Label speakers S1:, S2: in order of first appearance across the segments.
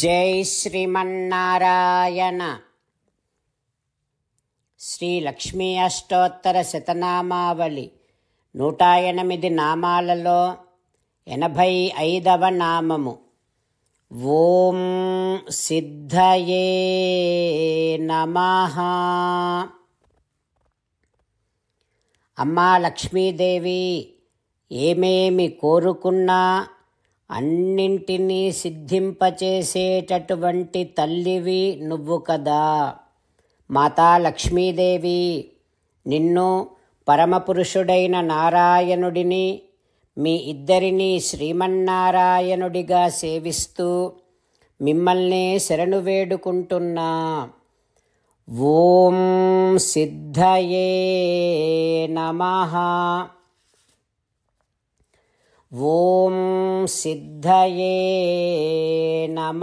S1: జై శ్రీమన్నారాయణ శ్రీ లక్ష్మీ అష్టోత్తర శతనామావళి నూట ఎనిమిది నామాలలో ఎనభై ఐదవ నామము ఓం సిద్ధయే నమ అమ్మా లక్ష్మీదేవి ఏమేమి కోరుకున్నా అన్నింటినీ సిద్ధింపచేసేటటువంటి తల్లివి నువ్వు కదా మాతా లక్ష్మీదేవి నిన్ను పరమపురుషుడైన నారాయణుడిని మీ ఇద్దరిని శ్రీమన్నారాయణుడిగా సేవిస్తూ మిమ్మల్నే శరణు వేడుకుంటున్నా ఓం సిద్ధయే నమ ఓం సిద్ధయే నమ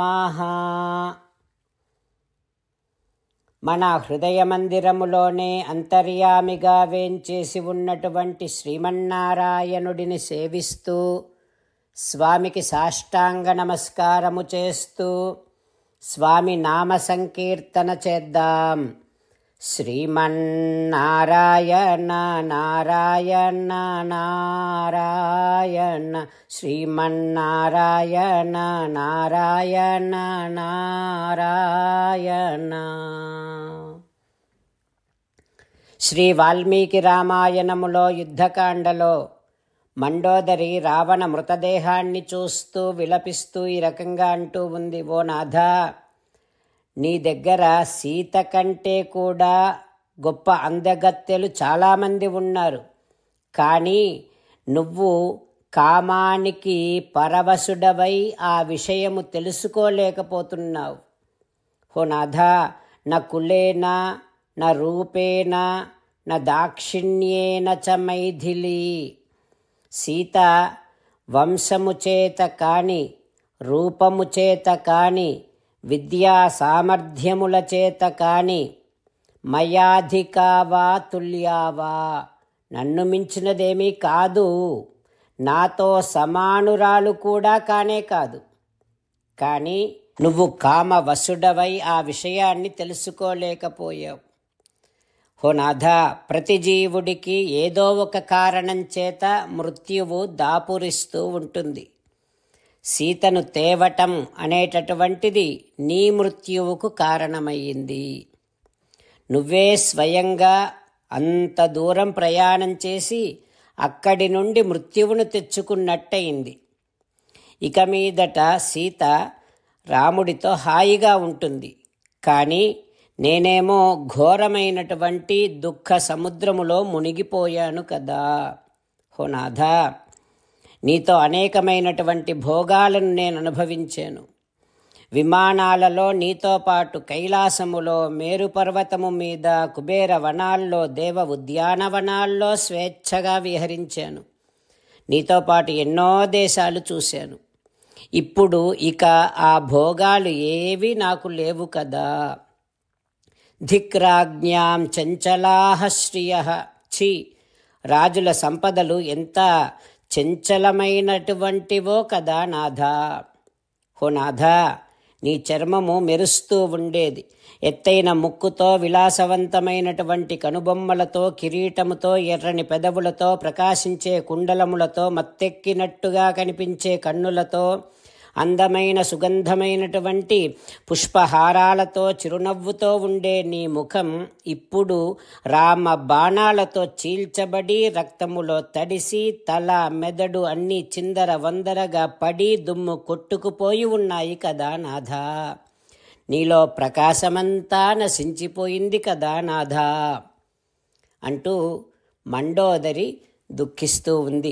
S1: మన హృదయ మందిరములోనే అంతర్యామిగా వేంచేసి ఉన్నటువంటి శ్రీమన్నారాయణుడిని సేవిస్తూ స్వామికి సాష్టాంగ నమస్కారము చేస్తూ స్వామి నామ సంకీర్తన చేద్దాం శ్రీమన్నారాయణ నారాయణ నారాయణ శ్రీమన్నారాయణ నారాయణ నారాయణ శ్రీ వాల్మీకి రామాయణములో యుద్ధకాండలో మండోదరి రావణ మృతదేహాన్ని చూస్తూ విలపిస్తూ ఈ రకంగా అంటూ ఉంది ఓ నాథా నీ దగ్గర సీత కంటే కూడా గొప్ప అందగత్తెలు చాలామంది ఉన్నారు కానీ నువ్వు కామానికి పరవశుడవై ఆ విషయము తెలుసుకోలేకపోతున్నావు హో నాథ నా కులేనా నా రూపేనా నా దాక్షిణ్యేన చ మైథిలి సీత వంశము చేత కాని రూపము చేత కాని విద్యా సామర్థ్యముల చేత కాని మయాధికావా తుల్యావా నన్ను మించినదేమీ కాదు నాతో సమానురాలు కూడా కానే కాదు కానీ నువ్వు కామవసుడవై ఆ విషయాన్ని తెలుసుకోలేకపోయావు హో ప్రతి జీవుడికి ఏదో ఒక కారణం చేత మృత్యువు దాపురిస్తూ ఉంటుంది సీతను తేవటం అనేటటువంటిది నీ మృత్యువుకు కారణమయ్యింది నువ్వే స్వయంగా అంత దూరం ప్రయాణం చేసి అక్కడి నుండి మృత్యువును తెచ్చుకున్నట్టయింది ఇక మీదట సీత రాముడితో హాయిగా ఉంటుంది కానీ నేనేమో ఘోరమైనటువంటి దుఃఖ సముద్రములో మునిగిపోయాను కదా హో నాథా నీతో అనేకమైనటువంటి భోగాలను నేను అనుభవించాను విమానాలలో నీతో పాటు కైలాసములో మేరుపర్వతము మీద కుబేర వనాల్లో దేవ ఉద్యానవనాల్లో స్వేచ్ఛగా విహరించాను నీతో పాటు ఎన్నో దేశాలు చూశాను ఇప్పుడు ఇక ఆ భోగాలు ఏవి నాకు లేవు కదా ధిక్రాజ్ఞాం చంచలాహశ్రియ శ్రియ ఛీ రాజుల సంపదలు ఎంత చంచలమైనటువంటివో కదా నాథ హో నాథ నీ చర్మము మెరుస్తూ ఉండేది ఎత్తైన ముక్కుతో విలాసవంతమైనటువంటి కనుబొమ్మలతో కిరీటముతో ఎర్రని పెదవులతో ప్రకాశించే కుండలములతో మత్తెక్కినట్టుగా కనిపించే కన్నులతో అందమైన సుగంధమైనటువంటి పుష్పహారాలతో చిరునవ్వుతో ఉండే నీ ముఖం ఇప్పుడు రామ బాణాలతో చీల్చబడి రక్తములో తడిసి తల మెదడు అన్నీ చిందర వందరగా పడి దుమ్ము కొట్టుకుపోయి ఉన్నాయి కదా నాథా నీలో ప్రకాశమంతా నశించిపోయింది కదా నాథా అంటూ మండోదరి దుఃఖిస్తూ ఉంది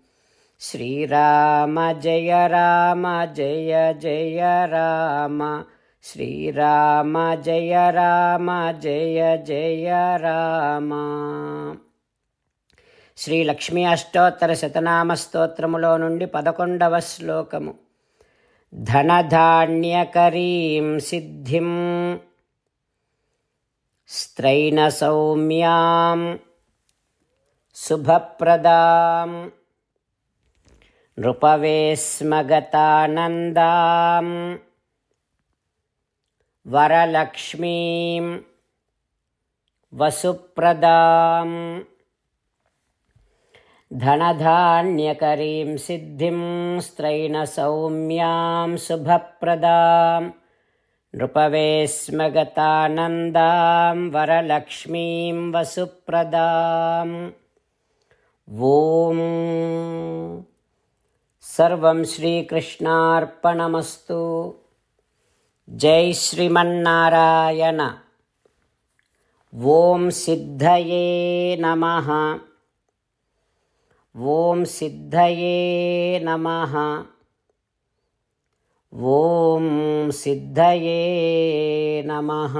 S1: శ్రీరామ జయ రామ జయ జయ రామ శ్రీరామ జయ రామ జయ జయ రామ శ్రీ లక్ష్మీ అష్టోత్తర శతనామ స్తోత్రములో నుండి పదకొండవ శ్లోకము ధనధాన్యకరీం సిద్ధిం స్త్రైణ సౌమ్యాం శుభప్రదాం नृपवेस्मगतानन्दां वरलक्ष्मीं वसुप्रदां धनधान्यकरीं सिद्धिं स्त्रैणसौम्यां शुभप्रदां नृपवेस्मगतानन्दां वरलक्ष्मीं वसुप्रदां ॐ सर्वं श्रीकृष्णार्पणमस्तु जय श्रीमन्नारायण ॐ सिद्धये नमः ॐ सिद्धये नमः ॐ सिद्धये नमः